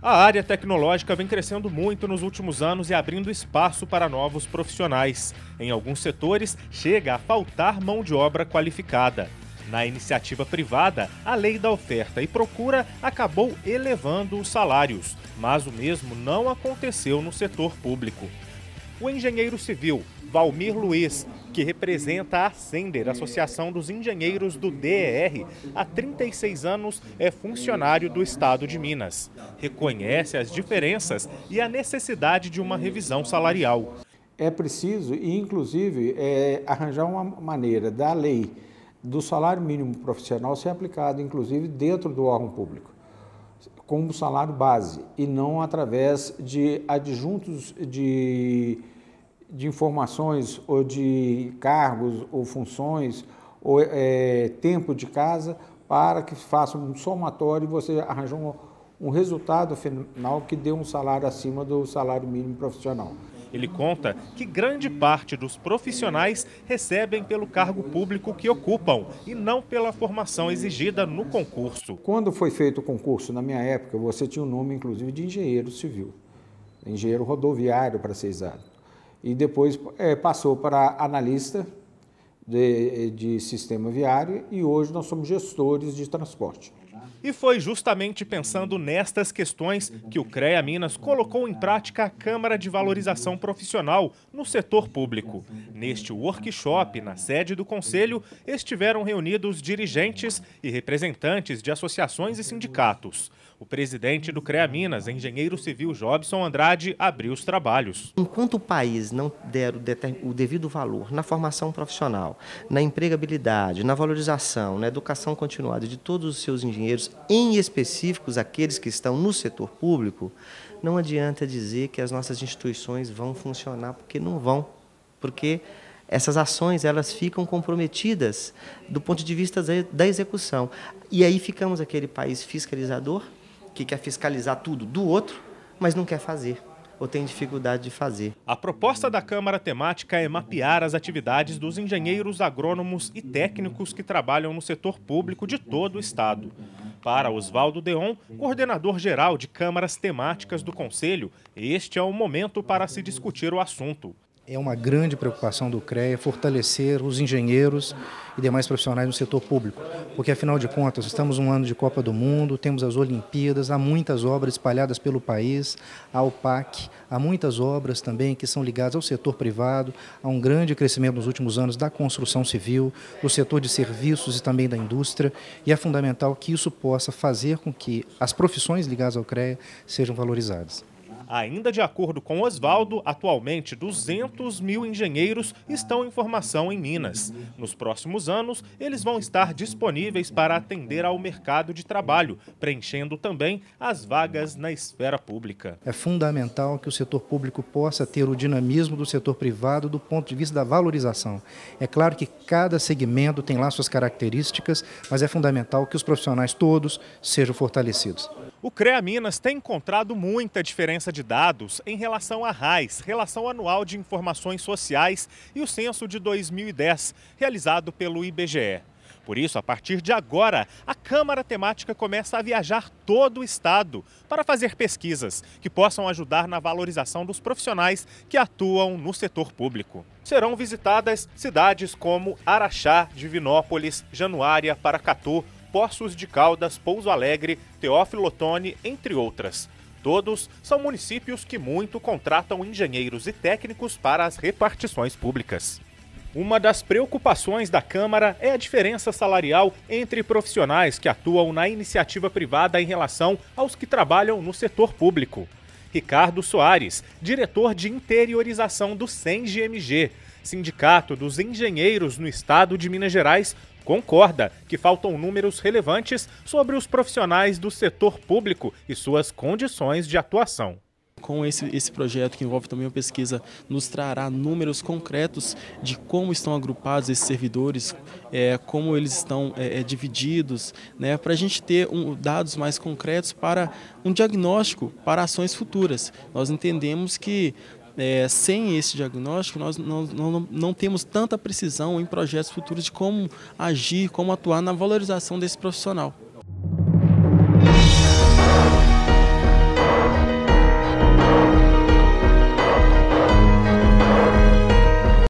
A área tecnológica vem crescendo muito nos últimos anos e abrindo espaço para novos profissionais. Em alguns setores, chega a faltar mão de obra qualificada. Na iniciativa privada, a lei da oferta e procura acabou elevando os salários, mas o mesmo não aconteceu no setor público. O engenheiro civil Valmir Luiz, que representa a Sender, Associação dos Engenheiros do DER, há 36 anos é funcionário do Estado de Minas. Reconhece as diferenças e a necessidade de uma revisão salarial. É preciso, inclusive, é, arranjar uma maneira da lei do salário mínimo profissional ser aplicado, inclusive dentro do órgão público, como salário base, e não através de adjuntos de, de informações ou de cargos ou funções ou é, tempo de casa para que faça um somatório e você arranje um, um resultado final que dê um salário acima do salário mínimo profissional. Ele conta que grande parte dos profissionais recebem pelo cargo público que ocupam e não pela formação exigida no concurso. Quando foi feito o concurso, na minha época, você tinha o nome, inclusive, de engenheiro civil, engenheiro rodoviário, para ser exato. E depois é, passou para analista de, de sistema viário e hoje nós somos gestores de transporte. E foi justamente pensando nestas questões que o CREA Minas colocou em prática a Câmara de Valorização Profissional no setor público. Neste workshop, na sede do Conselho, estiveram reunidos dirigentes e representantes de associações e sindicatos. O presidente do CREA Minas, engenheiro civil Jobson Andrade, abriu os trabalhos. Enquanto o país não der o devido valor na formação profissional, na empregabilidade, na valorização, na educação continuada de todos os seus engenheiros, em específicos aqueles que estão no setor público, não adianta dizer que as nossas instituições vão funcionar, porque não vão. Porque essas ações elas ficam comprometidas do ponto de vista da execução. E aí ficamos aquele país fiscalizador que quer fiscalizar tudo do outro, mas não quer fazer ou tem dificuldade de fazer. A proposta da Câmara Temática é mapear as atividades dos engenheiros agrônomos e técnicos que trabalham no setor público de todo o estado. Para Oswaldo Deon, coordenador-geral de câmaras temáticas do Conselho, este é o momento para se discutir o assunto. É uma grande preocupação do CREA fortalecer os engenheiros e demais profissionais no setor público, porque afinal de contas, estamos um ano de Copa do Mundo, temos as Olimpíadas, há muitas obras espalhadas pelo país, há o PAC, há muitas obras também que são ligadas ao setor privado, há um grande crescimento nos últimos anos da construção civil, do setor de serviços e também da indústria, e é fundamental que isso possa fazer com que as profissões ligadas ao CREA sejam valorizadas. Ainda de acordo com Oswaldo, atualmente 200 mil engenheiros estão em formação em Minas. Nos próximos anos, eles vão estar disponíveis para atender ao mercado de trabalho, preenchendo também as vagas na esfera pública. É fundamental que o setor público possa ter o dinamismo do setor privado do ponto de vista da valorização. É claro que cada segmento tem lá suas características, mas é fundamental que os profissionais todos sejam fortalecidos. O CREA Minas tem encontrado muita diferença de de dados em relação à RAIS, Relação Anual de Informações Sociais, e o Censo de 2010, realizado pelo IBGE. Por isso, a partir de agora, a Câmara Temática começa a viajar todo o estado para fazer pesquisas que possam ajudar na valorização dos profissionais que atuam no setor público. Serão visitadas cidades como Araxá, Divinópolis, Januária, Paracatu, Poços de Caldas, Pouso Alegre, Teófilo Otoni, entre outras. Todos são municípios que muito contratam engenheiros e técnicos para as repartições públicas. Uma das preocupações da Câmara é a diferença salarial entre profissionais que atuam na iniciativa privada em relação aos que trabalham no setor público. Ricardo Soares, diretor de interiorização do SEMGMG, Sindicato dos Engenheiros no Estado de Minas Gerais, concorda que faltam números relevantes sobre os profissionais do setor público e suas condições de atuação. Com esse, esse projeto que envolve também a pesquisa, nos trará números concretos de como estão agrupados esses servidores, é, como eles estão é, é divididos, né, para a gente ter um, dados mais concretos para um diagnóstico para ações futuras. Nós entendemos que é, sem esse diagnóstico, nós não, não, não, temos tanta precisão em projetos futuros de como agir, como atuar na valorização desse profissional.